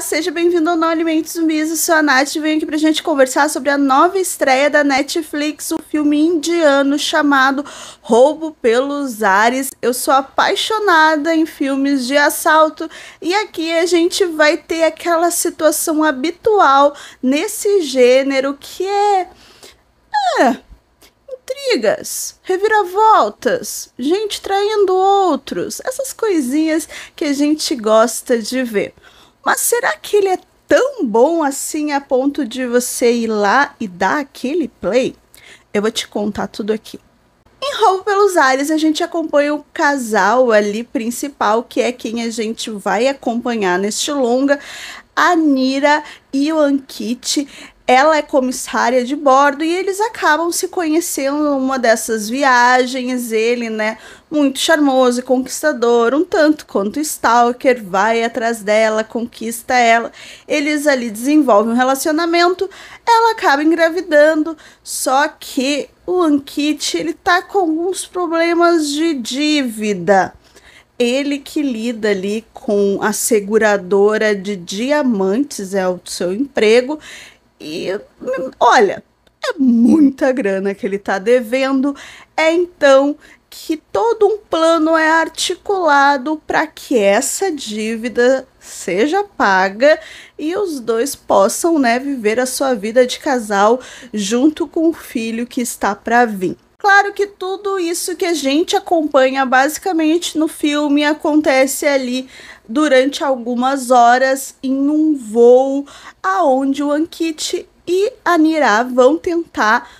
Olá, seja bem-vindo ao No Alimentos Zumbis, eu sou a Nath e venho aqui pra gente conversar sobre a nova estreia da Netflix, o um filme indiano chamado Roubo pelos Ares. Eu sou apaixonada em filmes de assalto e aqui a gente vai ter aquela situação habitual nesse gênero que é... Ah, intrigas, reviravoltas, gente traindo outros, essas coisinhas que a gente gosta de ver. Mas será que ele é tão bom assim a ponto de você ir lá e dar aquele play? Eu vou te contar tudo aqui. Em Roubo pelos Ares, a gente acompanha o casal ali principal, que é quem a gente vai acompanhar neste longa, a Nira e o Ankit ela é comissária de bordo e eles acabam se conhecendo numa dessas viagens. Ele, né, muito charmoso e conquistador, um tanto quanto stalker, vai atrás dela, conquista ela. Eles ali desenvolvem um relacionamento, ela acaba engravidando, só que o Ankit, ele tá com alguns problemas de dívida ele que lida ali com a seguradora de diamantes, é o seu emprego, e olha, é muita grana que ele está devendo. É então que todo um plano é articulado para que essa dívida seja paga e os dois possam, né, viver a sua vida de casal junto com o filho que está para vir. Claro que tudo isso que a gente acompanha basicamente no filme acontece ali durante algumas horas em um voo aonde o Ankit e a Nira vão tentar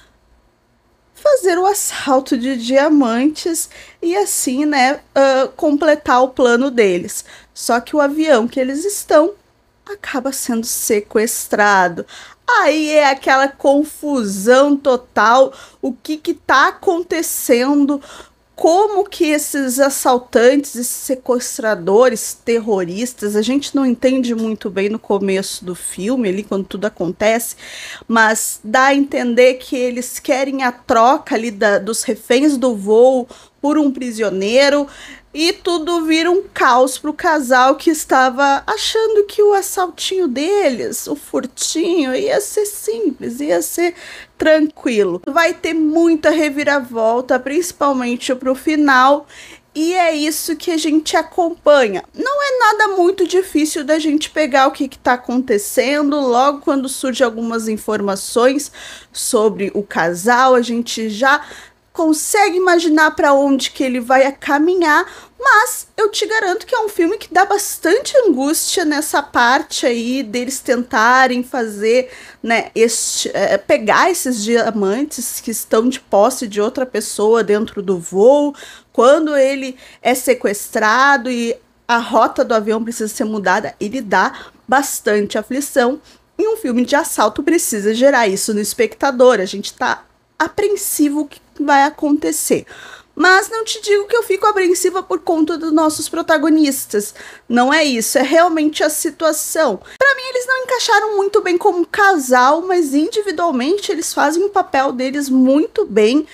fazer o assalto de diamantes e assim, né, uh, completar o plano deles. Só que o avião que eles estão acaba sendo sequestrado. Aí é aquela confusão total, o que que tá acontecendo? Como que esses assaltantes, esses sequestradores, terroristas, a gente não entende muito bem no começo do filme, ali quando tudo acontece, mas dá a entender que eles querem a troca ali da, dos reféns do voo por um prisioneiro. E tudo vira um caos pro casal que estava achando que o assaltinho deles, o furtinho, ia ser simples, ia ser tranquilo. Vai ter muita reviravolta, principalmente pro final. E é isso que a gente acompanha. Não é nada muito difícil da gente pegar o que está acontecendo. Logo quando surge algumas informações sobre o casal, a gente já consegue imaginar para onde que ele vai caminhar, mas eu te garanto que é um filme que dá bastante angústia nessa parte aí deles tentarem fazer, né, este, é, pegar esses diamantes que estão de posse de outra pessoa dentro do voo, quando ele é sequestrado e a rota do avião precisa ser mudada, ele dá bastante aflição. E um filme de assalto precisa gerar isso no espectador. A gente tá apreensivo o que vai acontecer. Mas não te digo que eu fico apreensiva por conta dos nossos protagonistas. Não é isso, é realmente a situação. Para mim, eles não encaixaram muito bem como casal, mas individualmente eles fazem o papel deles muito bem.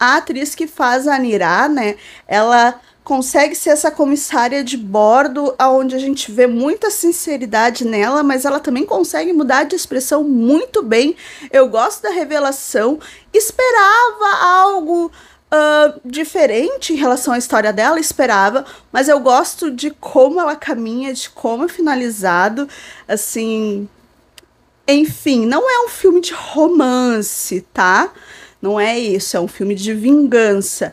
A atriz que faz a Nirá, né? Ela consegue ser essa comissária de bordo, aonde a gente vê muita sinceridade nela, mas ela também consegue mudar de expressão muito bem. Eu gosto da revelação. Esperava algo uh, diferente em relação à história dela, esperava, mas eu gosto de como ela caminha, de como é finalizado, assim. Enfim, não é um filme de romance, tá? Não é isso, é um filme de vingança.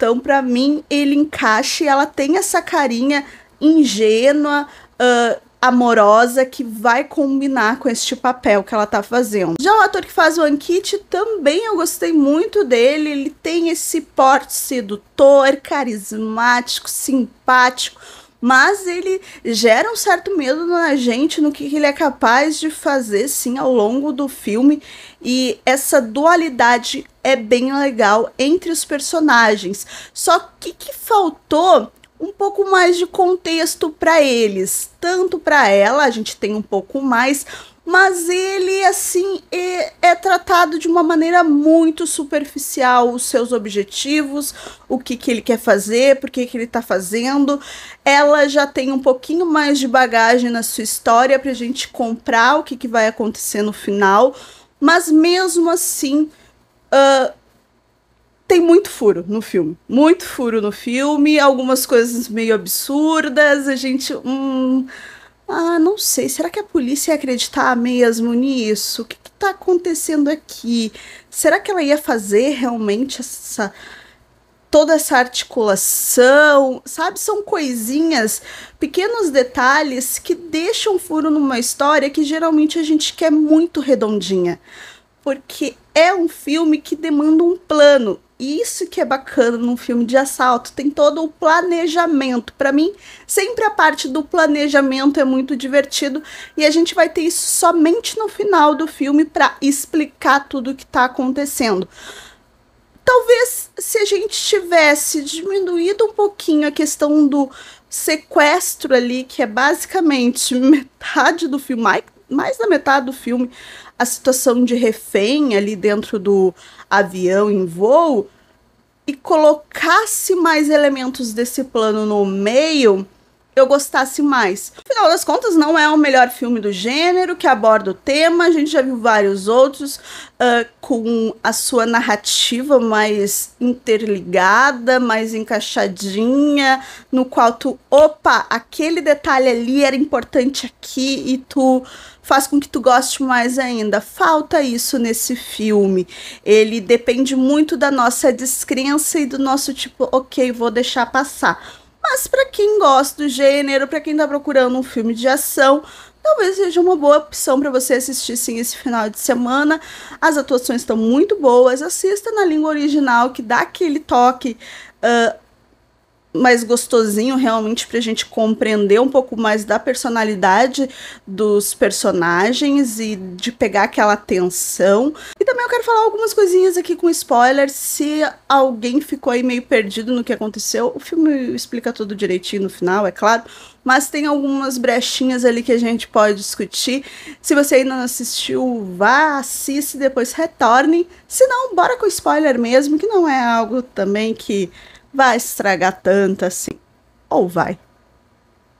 Então, para mim, ele encaixa e ela tem essa carinha ingênua, uh, amorosa, que vai combinar com este papel que ela tá fazendo. Já o ator que faz o Ankit, também eu gostei muito dele. Ele tem esse porte sedutor, carismático, simpático mas ele gera um certo medo na gente no que ele é capaz de fazer sim ao longo do filme e essa dualidade é bem legal entre os personagens. Só que, que faltou um pouco mais de contexto para eles, tanto para ela, a gente tem um pouco mais, mas ele assim é, é, tratado de uma maneira muito superficial os seus objetivos, o que, que ele quer fazer, por que, que ele está fazendo. Ela já tem um pouquinho mais de bagagem na sua história para a gente comprar o que, que vai acontecer no final, mas mesmo assim Uh, tem muito furo no filme. Muito furo no filme, algumas coisas meio absurdas, a gente. Hum, ah, não sei. Será que a polícia ia acreditar mesmo nisso? O que, está acontecendo aqui? Será que ela ia fazer realmente essa. toda essa articulação? Sabe? São coisinhas, pequenos detalhes que deixam furo numa história que geralmente a gente quer muito redondinha porque é um filme que demanda um plano. E isso que é bacana num filme de assalto, tem todo o planejamento. Para mim, sempre a parte do planejamento é muito divertido e a gente vai ter isso somente no final do filme para explicar tudo o que está acontecendo. Talvez se a gente tivesse diminuído um pouquinho a questão do sequestro ali, que é basicamente metade do filme, mais da metade do filme, a situação de refém ali dentro do avião em voo e colocasse mais elementos desse plano no meio, eu gostasse mais. No final das contas, não é o melhor filme do gênero que aborda o tema, a gente já viu vários outros uh, com a sua narrativa mais interligada, mais encaixadinha, no qual tu, opa, aquele detalhe ali era importante aqui e tu faz com que tu goste mais ainda. Falta isso nesse filme. Ele depende muito da nossa descrença e do nosso tipo, ok, vou deixar passar. Mas para quem gosta do gênero, para quem tá procurando um filme de ação, talvez seja uma boa opção para você assistir sim esse final de semana. As atuações estão muito boas. Assista na língua original, que dá aquele toque uh, mais gostosinho realmente para a gente compreender um pouco mais da personalidade dos personagens e de pegar aquela tensão. E também eu quero falar algumas coisinhas aqui com spoiler, se alguém ficou aí meio perdido no que aconteceu. O filme explica tudo direitinho no final, é claro, mas tem algumas brechinhas ali que a gente pode discutir. Se você ainda não assistiu, vá, assiste, depois retorne. Se não, bora com spoiler mesmo, que não é algo também que vai estragar tanto assim. Ou vai.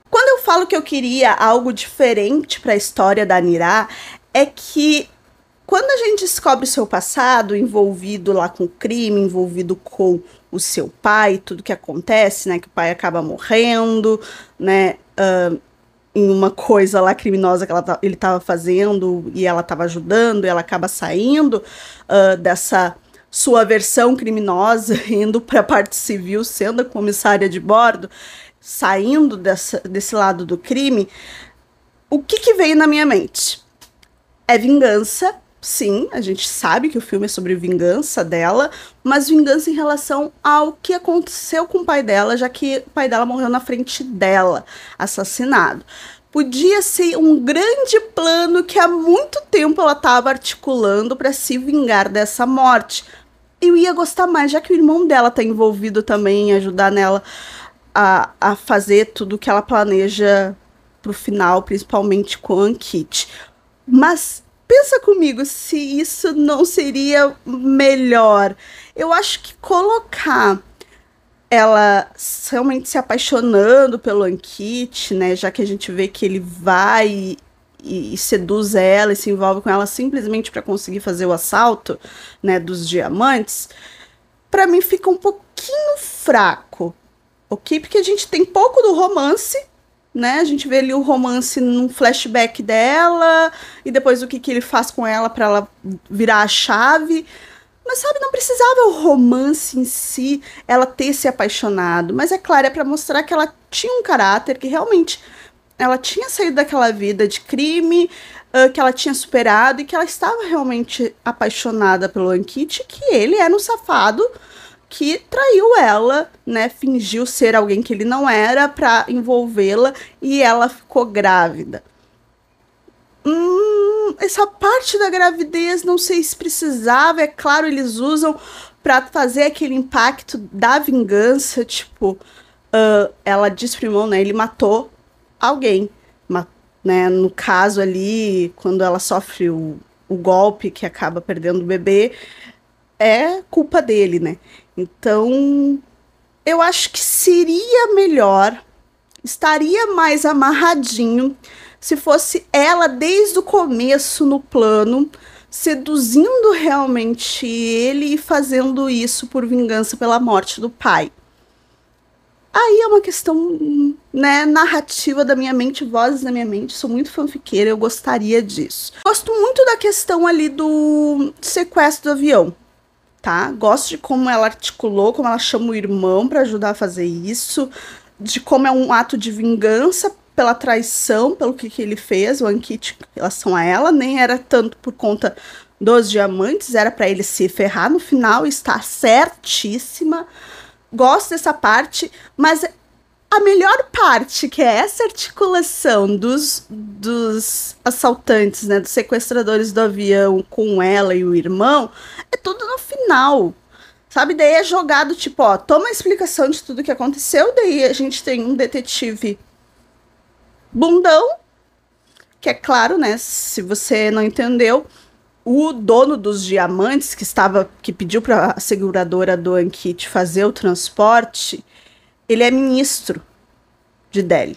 Quando eu falo que eu queria algo diferente para a história da Nirá, é que quando a gente descobre o seu passado, envolvido lá com o crime, envolvido com o seu pai, tudo que acontece, né? Que o pai acaba morrendo, né? Uh, em uma coisa lá criminosa que ela, ele estava fazendo e ela estava ajudando, e ela acaba saindo uh, dessa sua versão criminosa, indo para a parte civil, sendo a comissária de bordo, saindo dessa, desse lado do crime, o que, que veio na minha mente? É vingança, sim, a gente sabe que o filme é sobre vingança dela, mas vingança em relação ao que aconteceu com o pai dela, já que o pai dela morreu na frente dela, assassinado podia ser um grande plano que há muito tempo ela estava articulando para se vingar dessa morte eu ia gostar mais, já que o irmão dela tá envolvido também em ajudar nela a, a fazer tudo que ela planeja pro final, principalmente com a Ankit. Mas pensa comigo se isso não seria melhor. Eu acho que colocar ela realmente se apaixonando pelo Ankit, né? Já que a gente vê que ele vai e, e seduz ela e se envolve com ela simplesmente para conseguir fazer o assalto, né, dos diamantes, para mim fica um pouquinho fraco, ok? Porque a gente tem pouco do romance, né? A gente vê ali o romance num flashback dela e depois o que, que ele faz com ela para ela virar a chave. Mas sabe, não precisava o romance em si, ela ter se apaixonado. Mas é claro, é para mostrar que ela tinha um caráter que realmente ela tinha saído daquela vida de crime, uh, que ela tinha superado e que ela estava realmente apaixonada pelo Ankit, que ele era um safado que traiu ela, né? Fingiu ser alguém que ele não era para envolvê-la e ela ficou grávida. Hum, essa parte da gravidez não sei se precisava, é claro, eles usam para fazer aquele impacto da vingança, tipo, uh, ela desprimou, né? Ele matou alguém. Mas, né, no caso ali, quando ela sofre o, o golpe que acaba perdendo o bebê, é culpa dele, né? Então, eu acho que seria melhor, estaria mais amarradinho se fosse ela desde o começo no plano, seduzindo realmente ele e fazendo isso por vingança pela morte do pai. Aí é uma questão né, narrativa da minha mente, vozes da minha mente. Sou muito fanfiqueira, eu gostaria disso. Gosto muito da questão ali do sequestro do avião, tá? Gosto de como ela articulou, como ela chama o irmão para ajudar a fazer isso, de como é um ato de vingança pela traição, pelo que, que ele fez, o Ankit em relação a ela, nem era tanto por conta dos diamantes, era para ele se ferrar no final, está certíssima. Gosto dessa parte, mas a melhor parte, que é essa articulação dos, dos assaltantes, né, dos sequestradores do avião com ela e o irmão, é tudo no final. Sabe? Daí é jogado, tipo, ó, toma a explicação de tudo que aconteceu, daí a gente tem um detetive bundão, que é claro, né, se você não entendeu, o dono dos diamantes que estava que pediu para a seguradora do Ankit fazer o transporte, ele é ministro de Delhi.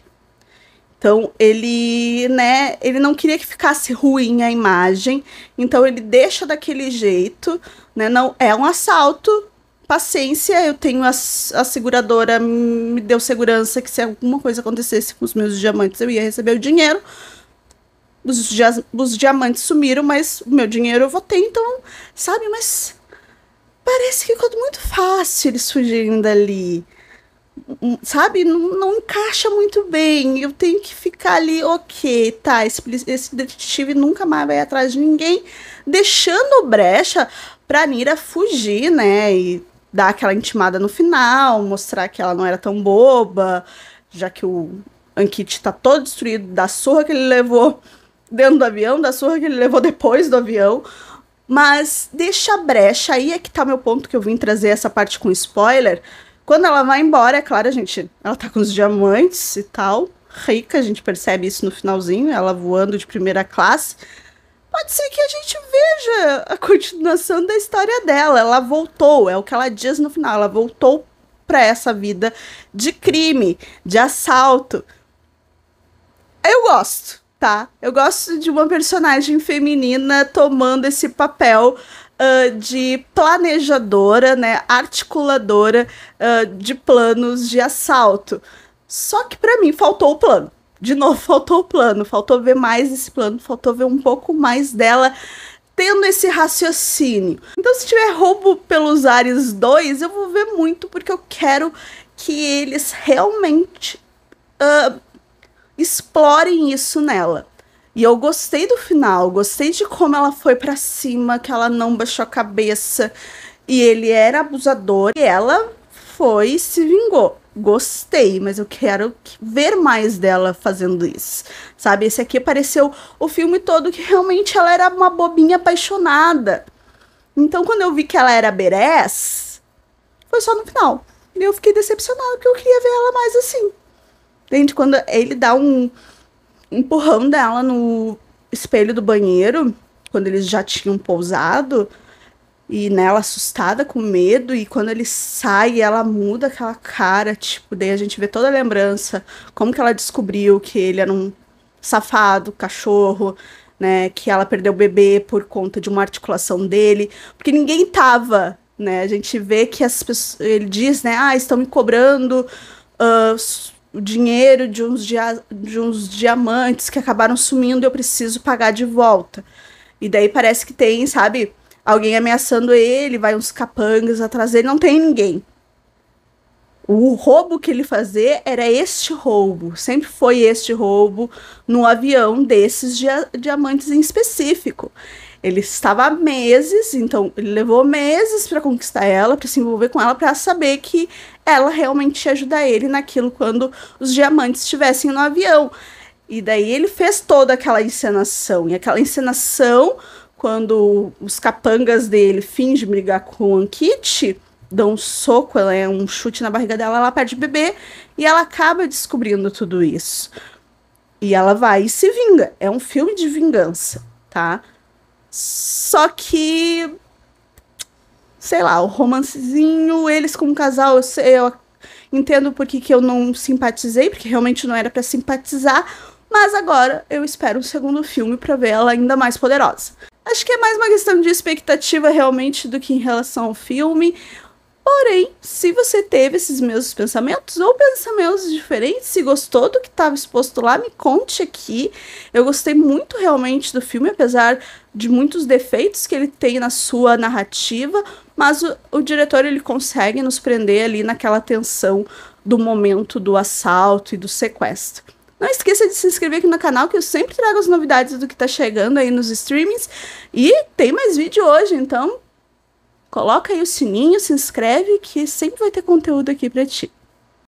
Então ele, né, ele não queria que ficasse ruim a imagem, então ele deixa daquele jeito, né? Não é um assalto. Paciência, eu tenho a, a seguradora me deu segurança que se alguma coisa acontecesse com os meus diamantes, eu ia receber o dinheiro. Os, os diamantes sumiram, mas o meu dinheiro eu vou ter, então, sabe, mas parece que ficou muito fácil eles fugirem dali sabe, não, não, encaixa muito bem. Eu tenho que ficar ali, ok, tá, esse, esse detetive nunca mais vai atrás de ninguém, deixando brecha pra Nira fugir, né? E dar aquela intimada no final, mostrar que ela não era tão boba, já que o Ankit tá todo destruído da surra que ele levou dentro do avião, da surra que ele levou depois do avião. Mas deixa brecha, aí é que tá meu ponto que eu vim trazer essa parte com spoiler quando ela vai embora, é claro, a gente, ela tá com os diamantes e tal, rica, a gente percebe isso no finalzinho, ela voando de primeira classe. Pode ser que a gente veja a continuação da história dela. Ela voltou, é o que ela diz no final, ela voltou para essa vida de crime, de assalto. Eu gosto, tá? Eu gosto de uma personagem feminina tomando esse papel uh, de planejadora, né, articuladora uh, de planos de assalto. Só que para mim faltou o plano. De novo, faltou o plano, faltou ver mais esse plano, faltou ver um pouco mais dela tendo esse raciocínio. Então, se tiver roubo pelos ares 2, eu vou ver muito, porque eu quero que eles realmente uh, explorem isso nela. E eu gostei do final, gostei de como ela foi para cima, que ela não baixou a cabeça e ele era abusador e ela foi e se vingou. Gostei, mas eu quero ver mais dela fazendo isso, sabe? Esse aqui apareceu o filme todo que realmente ela era uma bobinha apaixonada. Então, quando eu vi que ela era berés, foi só no final. E eu fiquei decepcionada porque eu queria ver ela mais assim. Entende? Quando ele dá um, empurrando ela no espelho do banheiro, quando eles já tinham pousado, e nela assustada, com medo, e quando ele sai, ela muda aquela cara, tipo, daí a gente vê toda a lembrança, como que ela descobriu que ele era um safado, cachorro, né, que ela perdeu o bebê por conta de uma articulação dele, porque ninguém tava, né, a gente vê que as pessoas, ele diz, né, ah, estão me cobrando, uh, o dinheiro de uns, dia, de uns diamantes que acabaram sumindo, eu preciso pagar de volta. E daí parece que tem, sabe, alguém ameaçando ele, vai uns capangas atrás dele, não tem ninguém. O roubo que ele fazer era este roubo, sempre foi este roubo no avião desses dia diamantes em específico. Ele estava há meses, então ele levou meses para conquistar ela, para se envolver com ela, para saber que ela realmente ia ajudar ele naquilo quando os diamantes estivessem no avião. E daí ele fez toda aquela encenação. E aquela encenação, quando os capangas dele fingem brigar com Ankit, dão um soco, ela é um chute na barriga dela, ela perde o bebê e ela acaba descobrindo tudo isso. E ela vai e se vinga. É um filme de vingança, tá? Só que. Sei lá, o romancezinho, eles como casal, eu, sei, eu entendo porque que eu não simpatizei, porque realmente não era para simpatizar. Mas agora eu espero um segundo filme para ver ela ainda mais poderosa. Acho que é mais uma questão de expectativa realmente do que em relação ao filme. Porém, se você teve esses mesmos pensamentos ou pensamentos diferentes, se gostou do que estava exposto lá, me conte aqui. Eu gostei muito realmente do filme, apesar de muitos defeitos que ele tem na sua narrativa, mas o, o diretor ele consegue nos prender ali naquela tensão do momento do assalto e do sequestro. Não esqueça de se inscrever aqui no canal que eu sempre trago as novidades do que está chegando aí nos streamings. E tem mais vídeo hoje, então Coloca aí o sininho, se inscreve que sempre vai ter conteúdo aqui para ti.